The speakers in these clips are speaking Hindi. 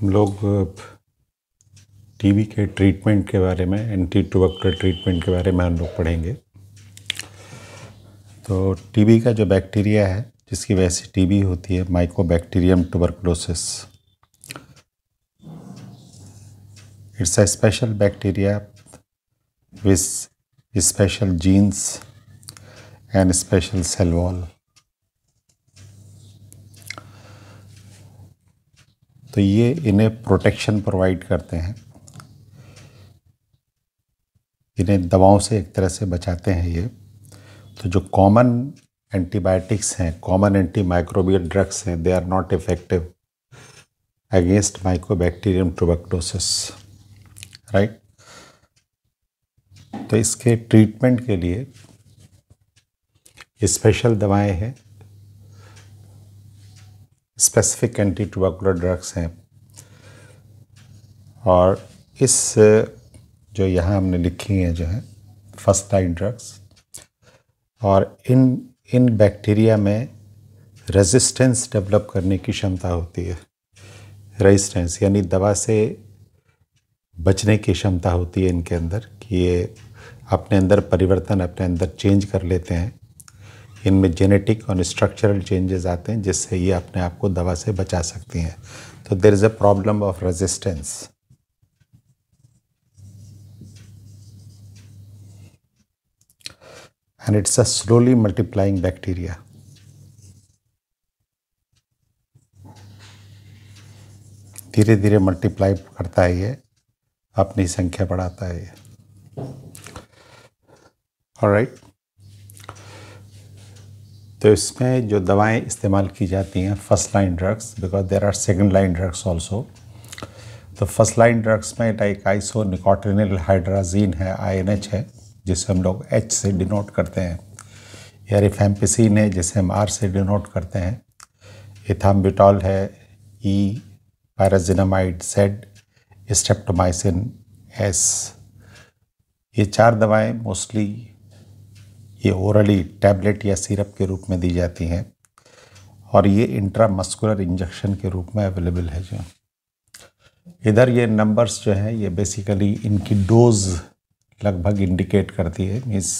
हम लोग टीबी के ट्रीटमेंट के बारे में एंटी टूबक्टर ट्रीटमेंट के बारे में हम लोग पढ़ेंगे तो टीबी का जो बैक्टीरिया है जिसकी वजह से टीबी होती है mycobacterium tuberculosis it's a special bacteria with special genes and special cell wall तो ये इन्हें प्रोटेक्शन प्रोवाइड करते हैं इन्हें दवाओं से एक तरह से बचाते हैं ये तो जो कॉमन एंटीबायोटिक्स हैं कॉमन एंटी माइक्रोबियल ड्रग्स हैं they are not effective against mycobacterium tuberculosis right तो इसके ट्रीटमेंट के लिए स्पेशल दवाएं हैं स्पेसिफिक एंटी टूबाकुलर ड्रग्स हैं और इस जो यहाँ हमने लिखी हैं जो है फर्स्ट लाइन ड्रग्स और इन इन बैक्टीरिया में रेजिस्टेंस डेवलप करने की क्षमता होती है रेजिस्टेंस यानी दवा से बचने की क्षमता होती है इनके अंदर कि ये अपने अंदर परिवर्तन अपने अंदर चेंज कर लेते हैं इनमें जेनेटिक और स्ट्रक्चरल चेंजेस आते हैं जिससे ये अपने आप को दवा से बचा सकती हैं तो there is a problem of resistance and it's a slowly multiplying bacteria धीरे धीरे मल्टीप्लाई करता है ये अपनी संख्या बढ़ाता है ये और राइट तो इसमें जो दवाएं इस्तेमाल की जाती हैं first line drugs because there are second line drugs also तो फर्स्ट लाइन ड्रग्स में लाइक आइसो निकोटिनिल हाइड्राजीन है आई एन एच है जिसे हम लोग एच से डिनोट करते हैं या रिफेम्पिसिन है जिसे हम आर से डिनोट करते हैं इथाम्बिटॉल है E pyrazinamide Z streptomycin S ये चार दवाएं मोस्टली ये ओरली टैबलेट या सिरप के रूप में दी जाती हैं और ये इंट्रा मस्कुलर इंजेक्शन के रूप में अवेलेबल है जो इधर ये नंबर्स जो हैं ये बेसिकली इनकी डोज लगभग इंडिकेट करती है means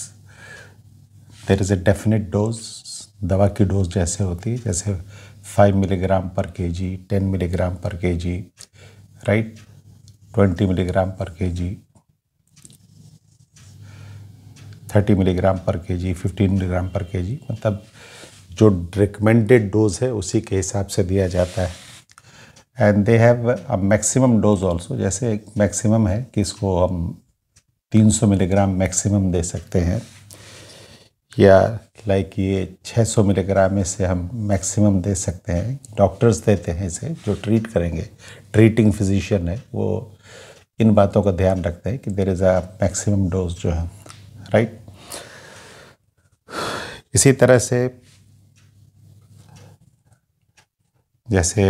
there is a definite dose दवा की डोज जैसे होती है जैसे फाइव मिलीग्राम पर के जी टेन मिलीग्राम पर के जी राइट ट्वेंटी मिलीग्राम पर के जी थर्टी मिलीग्राम पर के जी फिफ्टीन मिलीग्राम पर के जी मतलब जो रिकमेंडेड डोज है उसी के हिसाब से दिया जाता है and they have a maximum dose also जैसे एक मैक्सिमम है कि इसको हम 300 मिलीग्राम मैक्सिमम दे सकते हैं या लाइक ये 600 मिलीग्राम से हम मैक्सिमम दे सकते हैं डॉक्टर्स देते हैं इसे जो ट्रीट करेंगे ट्रीटिंग फिजिशियन है वो इन बातों का ध्यान रखते हैं कि there is a maximum dose जो है राइट इसी तरह से जैसे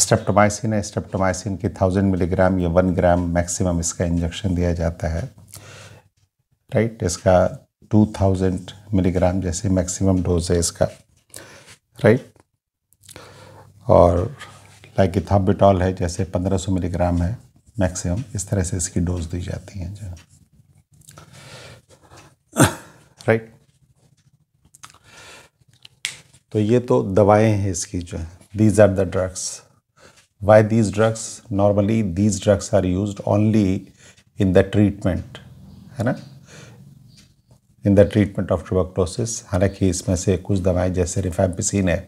स्टेप्टोमाइसिन है स्टेप्टोमाइसिन की थाउजेंड मिलीग्राम या वन ग्राम मैक्सिमम इसका इंजेक्शन दिया जाता है राइट इसका टू थाउजेंड मिलीग्राम जैसे मैक्सिमम डोज है इसका राइट और लाइक इथाबिटॉल है जैसे पंद्रह सौ मिलीग्राम है मैक्सिमम इस तरह से इसकी डोज दी जाती है जो राइट तो ये तो दवाएं हैं इसकी जो है these are the drugs why these drugs normally these drugs are use only in the treatment है ना in the treatment of tuberculosis हालांकि इसमें से कुछ दवाएं जैसे रिफेम्पिसिन है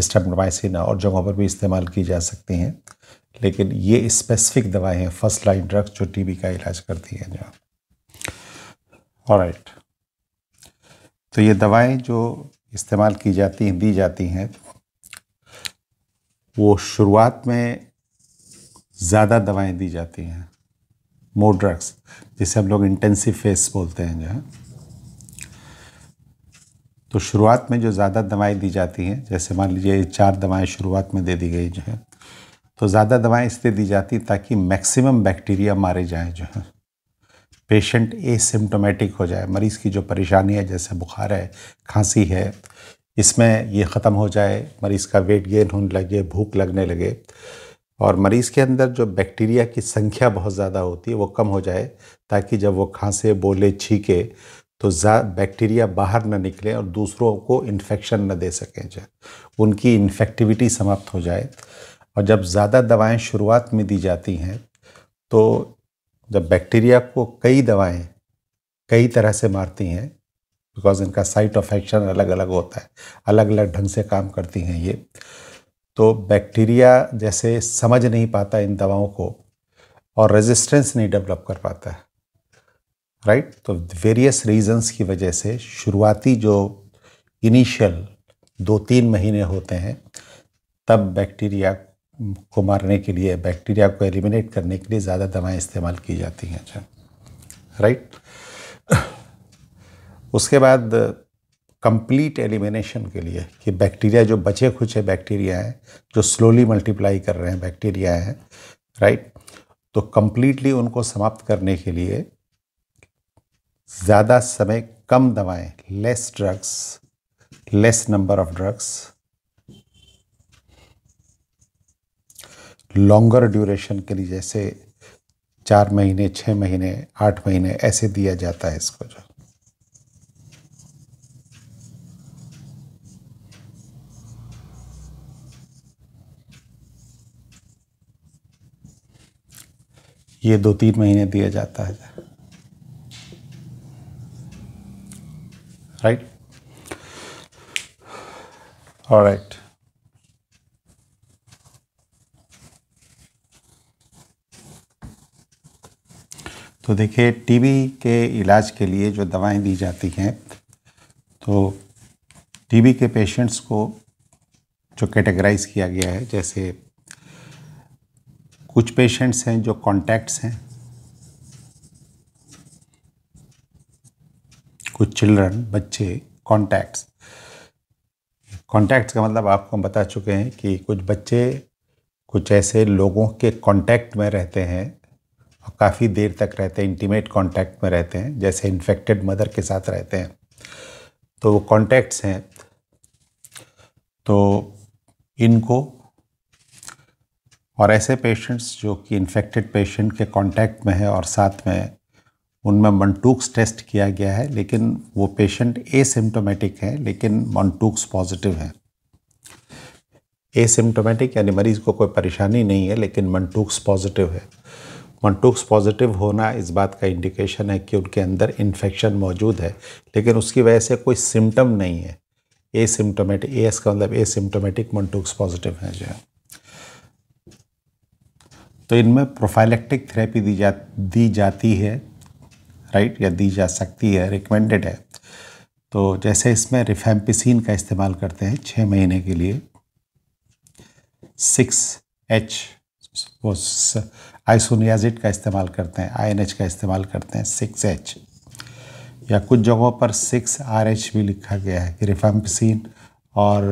स्टेपनमाइसिन है और जगहों पर भी इस्तेमाल की जा सकती हैं लेकिन ये स्पेसिफिक दवाएं हैं फर्स्ट लाइन ड्रग्स जो टीबी का इलाज करती हैं जो राइट right. तो ये दवाएं जो इस्तेमाल की जाती हैं दी जाती हैं वो शुरुआत में ज़्यादा दवाएं दी जाती हैं मोर ड्रग्स जिसे हम लोग इंटेंसिव फेस बोलते हैं जो है तो शुरुआत में जो ज़्यादा दवाएं दी जाती हैं जैसे मान लीजिए चार दवाएं शुरुआत में दे दी गई जो है तो ज़्यादा दवाएं इसलिए दी जाती ताकि मैक्सिमम बैक्टीरिया मारे जाएँ जो है पेशेंट एसिम्टोमेटिक हो जाए मरीज़ की जो परेशानी है जैसे बुखार है खांसी है इसमें ये ख़त्म हो जाए मरीज़ का वेट गेन होने लगे भूख लगने लगे और मरीज़ के अंदर जो बैक्टीरिया की संख्या बहुत ज़्यादा होती है वो कम हो जाए ताकि जब वो खांसे बोले छीके तो बैक्टीरिया बाहर ना निकले और दूसरों को इन्फेक्शन न दे सकें जाए उनकी इन्फेक्टिविटी समाप्त हो जाए और जब ज़्यादा दवाएं शुरुआत में दी जाती हैं तो जब बैक्टीरिया को कई दवाएं कई तरह से मारती हैं बिकॉज इनका साइट ऑफ एक्शन अलग अलग होता है अलग अलग ढंग से काम करती हैं ये तो बैक्टीरिया जैसे समझ नहीं पाता इन दवाओं को और रेजिस्टेंस नहीं डेवलप कर पाता है राइट तो वेरियस रीजंस की वजह से शुरुआती जो इनिशियल दो तीन महीने होते हैं तब बैक्टीरिया को मारने के लिए बैक्टीरिया को एलिमिनेट करने के लिए ज़्यादा दवाएं इस्तेमाल की जाती हैं अच्छा राइट उसके बाद कंप्लीट एलिमिनेशन के लिए कि बैक्टीरिया जो बचे खुचे बैक्टीरिया हैं जो स्लोली मल्टीप्लाई कर रहे हैं बैक्टीरिया हैं राइट तो कंप्लीटली उनको समाप्त करने के लिए ज़्यादा समय कम दवाएं less drugs less number of drugs longer duration के लिए जैसे चार महीने छः महीने आठ महीने ऐसे दिया जाता है इसको जो ये दो तीन महीने दिया जाता है राइट और राइट तो देखिए टीबी के इलाज के लिए जो दवाएं दी जाती हैं तो टीबी के पेशेंट्स को जो कैटेगराइज किया गया है जैसे कुछ पेशेंट्स हैं जो कॉन्टैक्ट्स हैं कुछ चिल्ड्रन बच्चे कॉन्टैक्ट्स कॉन्टैक्ट्स का मतलब आपको हम बता चुके हैं कि कुछ बच्चे कुछ ऐसे लोगों के कांटेक्ट में रहते हैं और काफ़ी देर तक रहते हैं इंटीमेट कांटेक्ट में रहते हैं जैसे इन्फेक्टेड मदर के साथ रहते हैं तो वो कॉन्टैक्ट्स हैं तो इनको और ऐसे पेशेंट्स जो कि इन्फेक्टेड पेशेंट के कांटेक्ट में है और साथ में उनमें मनटूक्स टेस्ट किया गया है लेकिन वो पेशेंट एसिम्टोमेटिक हैं लेकिन मनटूक्स पॉजिटिव हैं एसिम्टोमेटिक यानी मरीज़ को कोई परेशानी नहीं है लेकिन मनटूक्स पॉजिटिव है मंटूक्स पॉजिटिव होना इस बात का इंडिकेशन है कि उनके अंदर इन्फेक्शन मौजूद है लेकिन उसकी वजह से कोई सिम्टम नहीं है ए सिम्टोमेटिक ए एस का मतलब ए सिम्टोमेटिक मंटूक्स पॉजिटिव है जो है तो इनमें प्रोफाइलेक्टिक थेरेपी दी जा दी जाती है राइट या दी जा सकती है रिकमेंडेड है तो जैसे इसमें रिफेम्पिसिन का इस्तेमाल करते हैं छः महीने के लिए सिक्स एच वो आइसोनियाजिट का इस्तेमाल करते हैं आई का इस्तेमाल करते हैं सिक्स एच या कुछ जगहों पर सिक्स आर एच भी लिखा गया है कि रिफाम्पसिन और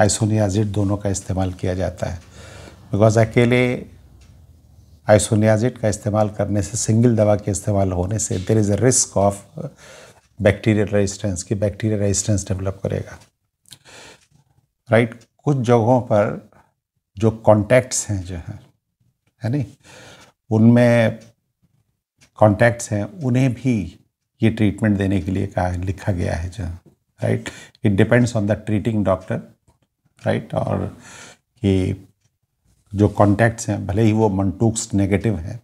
आइसोनियाजिट दोनों का इस्तेमाल किया जाता है बिकॉज अकेले आइसोनियाजिट का इस्तेमाल करने से सिंगल दवा के इस्तेमाल होने से there is a risk of bacterial resistance कि बैक्टीरियल रेजिस्टेंस डेवलप करेगा राइट right? कुछ जगहों पर जो कॉन्टैक्ट्स हैं जो हैं है नहीं उनमें कॉन्टैक्ट्स हैं उन्हें भी ये ट्रीटमेंट देने के लिए कहा लिखा गया है जहाँ right it depends on the treating doctor right और ये जो कॉन्टैक्ट्स हैं भले ही वो मंटूक्स नेगेटिव हैं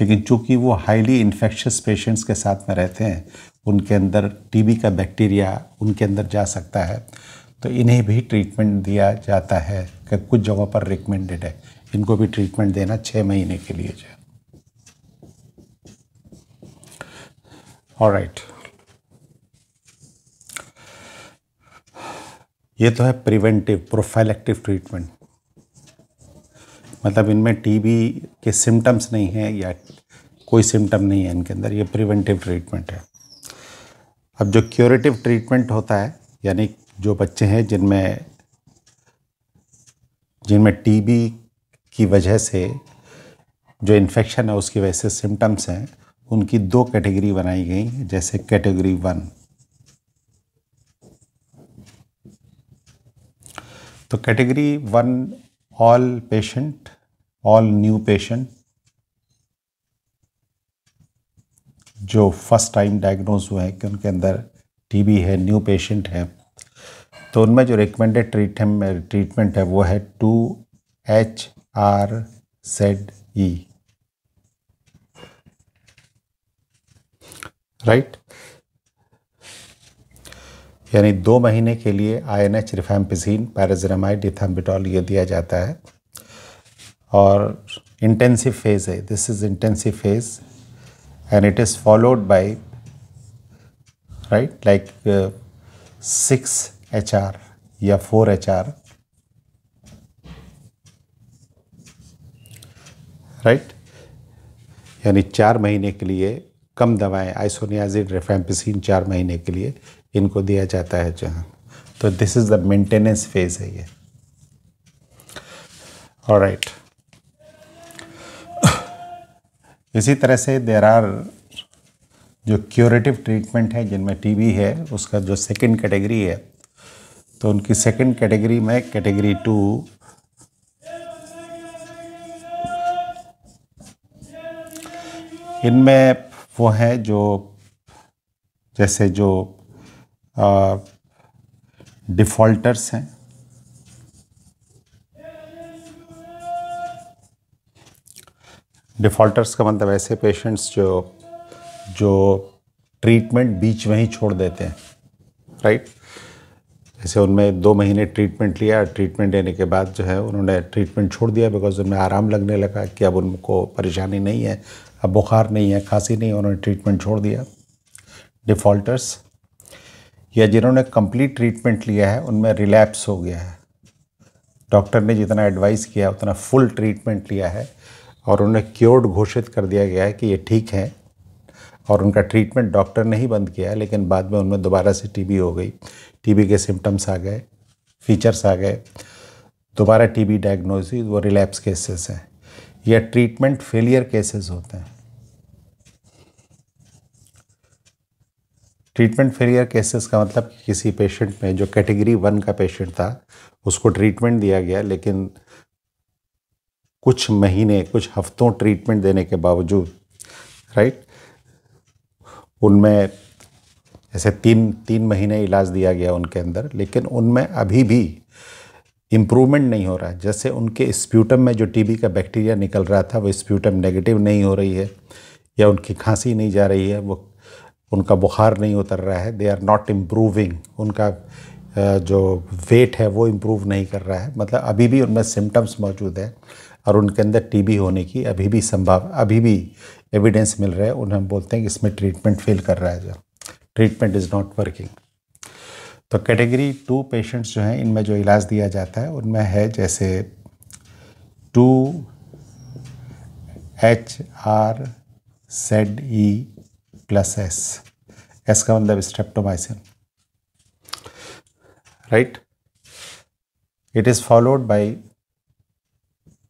लेकिन चूंकि वो हाईली इन्फेक्शस पेशेंट्स के साथ में रहते हैं उनके अंदर टीबी का बैक्टीरिया उनके अंदर जा सकता है तो इन्हें भी ट्रीटमेंट दिया जाता है कुछ जगहों पर रिकमेंडेड है इनको भी ट्रीटमेंट देना छः महीने के लिए जाए और राइट ये तो है प्रिवेंटिव प्रोफाइलेक्टिव ट्रीटमेंट मतलब इनमें टीबी के सिम्टम्स नहीं है या कोई सिम्टम नहीं है इनके अंदर ये प्रिवेंटिव ट्रीटमेंट है अब जो क्योरेटिव ट्रीटमेंट होता है यानी जो बच्चे हैं जिनमें जिनमें टीबी की वजह से जो इन्फेक्शन है उसकी वजह से सिम्टम्स हैं उनकी दो कैटेगरी बनाई गई जैसे कैटेगरी वन तो category one all patient all new patient जो फर्स्ट टाइम डायग्नोज हुए हैं कि उनके अंदर टीबी है न्यू पेशेंट है तो उनमें जो रिकमेंडेड ट्रीटमेंट ट्रीटमेंट है वो है two H R Z E right यानी दो महीने के लिए आई एन एच रिफेम्पिजीन पैराजरामाइड इथाम्बिटॉल ये दिया जाता है और इंटेंसिव फेज है this is intensive phase and it is followed by right like six H R या फोर एच आर राइट यानी चार महीने के लिए कम दवाएं आइसोनियाजिड रेफेम्पिसिन चार महीने के लिए इनको दिया जाता है जहाँ तो this is the maintenance phase है ये और राइट इसी तरह से देर आर जो क्योरेटिव ट्रीटमेंट है जिनमें टीबी है उसका जो सेकंड कैटेगरी है तो उनकी सेकंड कैटेगरी में कैटेगरी टू इनमें वो हैं जो जैसे जो डिफ़ॉल्टर्स हैं डिफ़ॉल्टर्स का मतलब ऐसे पेशेंट्स जो जो ट्रीटमेंट बीच में ही छोड़ देते हैं राइट जैसे उनमें दो महीने ट्रीटमेंट लिया ट्रीटमेंट लेने के बाद जो है उन्होंने ट्रीटमेंट छोड़ दिया बिकॉज उनमें आराम लगने लगा कि अब उनको परेशानी नहीं है अब बुखार नहीं है खांसी नहीं है उन्होंने ट्रीटमेंट छोड़ दिया डिफ़ॉल्टर्स या जिन्होंने कंप्लीट ट्रीटमेंट लिया है उनमें रिलैप्स हो गया है डॉक्टर ने जितना एडवाइस किया उतना फुल ट्रीटमेंट लिया है और उन्हें क्योर्ड घोषित कर दिया गया है कि ये ठीक है और उनका ट्रीटमेंट डॉक्टर ने ही बंद किया लेकिन बाद में उनमें दोबारा से टीबी हो गई टीबी के सिम्टम्स आ गए फीचर्स आ गए दोबारा टीबी बी डायग्नोजी वो रिलैप्स केसेस हैं या ट्रीटमेंट फेलियर केसेस होते हैं ट्रीटमेंट फेलियर केसेस का मतलब कि किसी पेशेंट में जो कैटेगरी वन का पेशेंट था उसको ट्रीटमेंट दिया गया लेकिन कुछ महीने कुछ हफ्तों ट्रीटमेंट देने के बावजूद राइट उनमें ऐसे तीन तीन महीने इलाज दिया गया उनके अंदर लेकिन उनमें अभी भी इम्प्रूवमेंट नहीं हो रहा है जैसे उनके स्प्यूटम में जो टीबी का बैक्टीरिया निकल रहा था वो स्प्यूटम नेगेटिव नहीं हो रही है या उनकी खांसी नहीं जा रही है वो उनका बुखार नहीं उतर रहा है दे आर नॉट इम्प्रूविंग उनका जो वेट है वो इम्प्रूव नहीं कर रहा है मतलब अभी भी उनमें सिम्टम्स मौजूद हैं और उनके अंदर टीबी होने की अभी भी संभाव अभी भी एविडेंस मिल रहा है उन्हें हम बोलते हैं कि इसमें ट्रीटमेंट फेल कर रहा है जो ट्रीटमेंट इज़ नॉट वर्किंग तो कैटेगरी टू पेशेंट्स जो हैं इनमें जो इलाज दिया जाता है उनमें है जैसे two H R Z E plus S S का मतलब streptomycin right it is followed by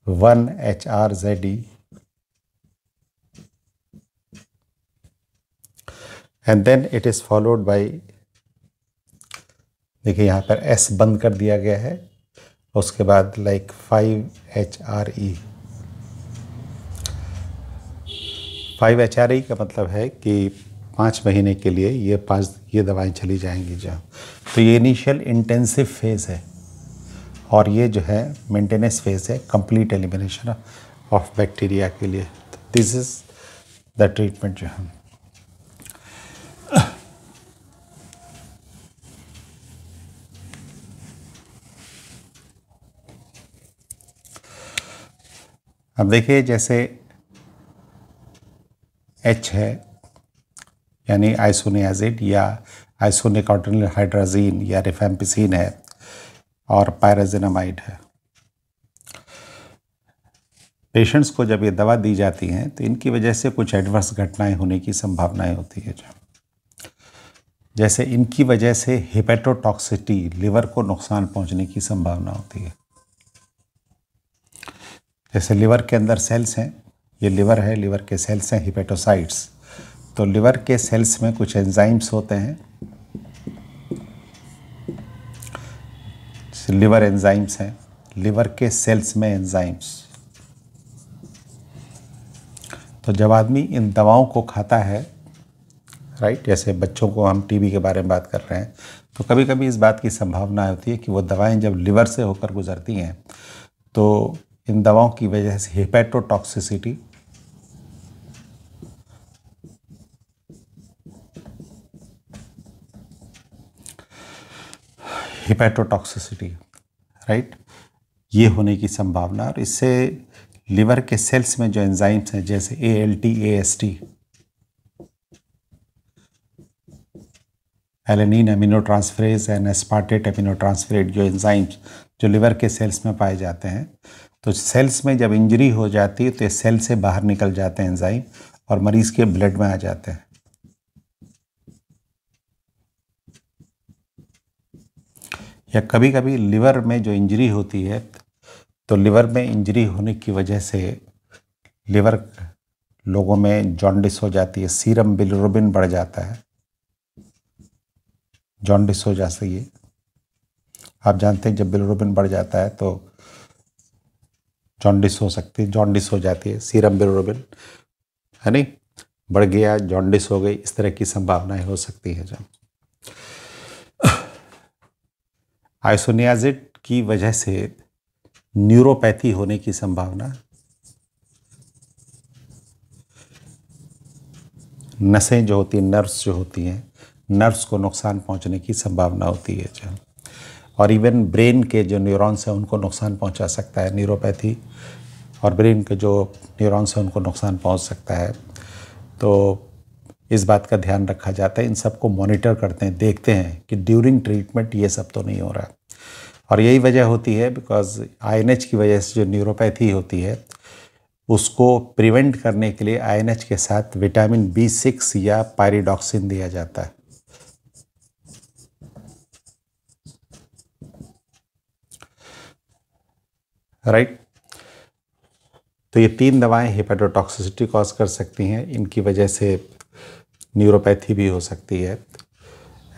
one H R Z E and then it is followed by देखिए यहाँ पर एस बंद कर दिया गया है उसके बाद like five H R E five H R E का मतलब है कि पाँच महीने के लिए ये पाँच ये दवाएं चली जाएंगी जो तो ये इनिशियल इंटेंसिव फेज़ है और ये जो है मेंटेनेंस फेज़ है कंप्लीट एलिमिनेशन ऑफ बैक्टीरिया के लिए दिस इज़ द ट्रीटमेंट जो है अब देखिए जैसे एच है यानी आइसोनियाजिड या आइसोनिकॉटन हाइड्राजीन या रिफेम्पिसिन है और पायराजिनामाइड है पेशेंट्स को जब ये दवा दी जाती हैं तो इनकी वजह से कुछ एडवर्स घटनाएं होने की संभावनाएं होती है जैसे इनकी वजह से हिपेटोटॉक्सिटी लिवर को नुकसान पहुंचने की संभावना होती है जैसे लिवर के अंदर सेल्स हैं ये लिवर है लिवर के सेल्स हैं हिपेटोसाइट्स तो लिवर के सेल्स में कुछ एंजाइम्स होते हैं लिवर एंजाइम्स हैं लिवर के सेल्स में एंजाइम्स तो जब आदमी इन दवाओं को खाता है राइट जैसे बच्चों को हम टीबी के बारे में बात कर रहे हैं तो कभी कभी इस बात की संभावना होती है कि वो दवाएं जब लिवर से होकर गुजरती हैं तो इन दवाओं की वजह से हेपेटोटॉक्सिसिटी हिपेटोटॉक्सिसिटी राइट ये होने की संभावना और इससे लिवर के सेल्स में जो एंजाइम्स हैं जैसे A L T A S T alanine aminotransferase and aspartate amino जो एंजाइम्स जो लिवर के सेल्स में पाए जाते हैं तो सेल्स में जब इंजरी हो जाती है तो ये सेल से बाहर निकल जाते हैं एंजाइम और मरीज़ के ब्लड में आ जाते हैं या कभी कभी लिवर में जो इंजरी होती है तो लिवर में इंजरी होने की वजह से लिवर लोगों में जॉन्डिस हो जाती है सीरम बिलरोबिन बढ़ जाता है जॉन्डिस हो जाती है आप जानते हैं जब बिलरोबिन बढ़ जाता है तो जॉन्डिस हो सकती है जॉन्डिस हो जाती है सीरम बिलोरबिन है नहीं बढ़ गया जॉन्डिस हो गई इस तरह की संभावनाएं हो सकती है जब आइसोनियाजिट की वजह से न्यूरोपैथी होने की संभावना नसें जो होती हैं नर्व्स जो होती हैं नर्व्स को नुकसान पहुंचने की संभावना होती है जब और इवन ब्रेन के जो न्यूरॉन्स हैं उनको नुकसान पहुंचा सकता है न्यूरोपैथी और ब्रेन के जो न्यूरॉन्स हैं उनको नुकसान पहुंच सकता है तो इस बात का ध्यान रखा जाता है इन सबको मॉनिटर करते हैं देखते हैं कि ड्यूरिंग ट्रीटमेंट ये सब तो नहीं हो रहा और यही वजह होती है बिकॉज आई की वजह से जो न्यूरोपैथी होती है उसको प्रिवेंट करने के लिए आई के साथ विटामिन बी सिक्स या पायरीडॉक्सिन दिया जाता है राइट तो ये तीन दवाएं हेपेटोटॉक्सिसिटी कॉज कर सकती हैं इनकी वजह से न्यूरोपैथी भी हो सकती है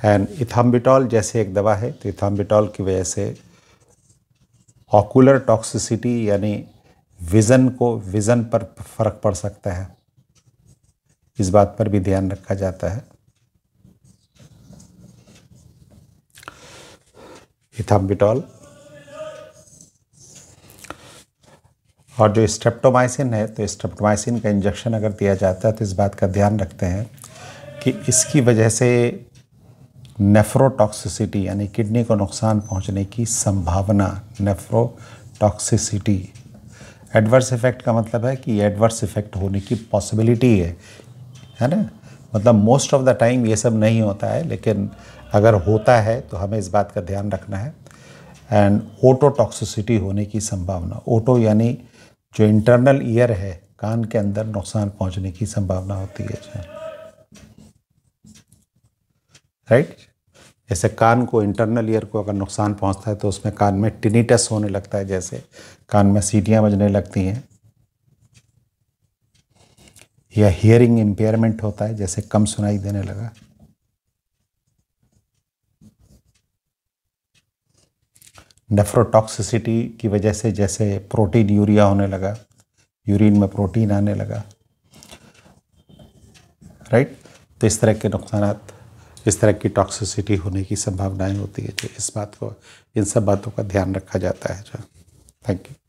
एंड इथाम्बिटॉल जैसे एक दवा है तो इथाम्बिटॉल की वजह से ऑकुलर टॉक्सिसिटी यानी विज़न को विज़न पर फर्क पड़ सकता है इस बात पर भी ध्यान रखा जाता है इथाम्बिटॉल और जो स्ट्रेप्टोमाइसिन है तो स्ट्रेप्टोमाइसिन का इंजेक्शन अगर दिया जाता है तो इस बात का ध्यान रखते हैं कि इसकी वजह से नेफ्रोटॉक्सिसिटी यानी किडनी को नुकसान पहुंचने की संभावना नेफ्रोटॉक्सिसिटी एडवर्स इफ़ेक्ट का मतलब है कि एडवर्स इफ़ेक्ट होने की पॉसिबिलिटी है है ना मतलब मोस्ट ऑफ़ द टाइम ये सब नहीं होता है लेकिन अगर होता है तो हमें इस बात का ध्यान रखना है एंड ओटोटॉक्सिसिटी होने की संभावना ओटो यानी जो इंटरनल ईयर है कान के अंदर नुकसान पहुंचने की संभावना होती है राइट जैसे कान को इंटरनल ईयर को अगर नुकसान पहुंचता है तो उसमें कान में टिनिटस होने लगता है जैसे कान में सीटियां बजने लगती हैं या हियरिंग इम्पेयरमेंट होता है जैसे कम सुनाई देने लगा नेफ्रोटॉक्सिसिटी की वजह से जैसे प्रोटीन यूरिया होने लगा यूरिन में प्रोटीन आने लगा राइट तो इस तरह के नुकसान इस तरह की टॉक्सिसिटी होने की संभावनाएं होती है जो तो इस बात को इन सब बातों का ध्यान रखा जाता है जो थैंक यू